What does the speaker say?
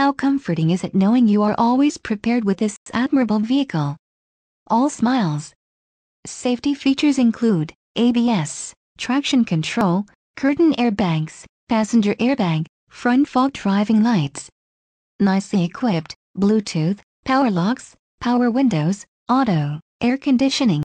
How comforting is it knowing you are always prepared with this admirable vehicle? All smiles. Safety features include ABS, traction control, curtain airbags, passenger airbag, front fog driving lights. Nicely equipped, Bluetooth, power locks, power windows, auto, air conditioning,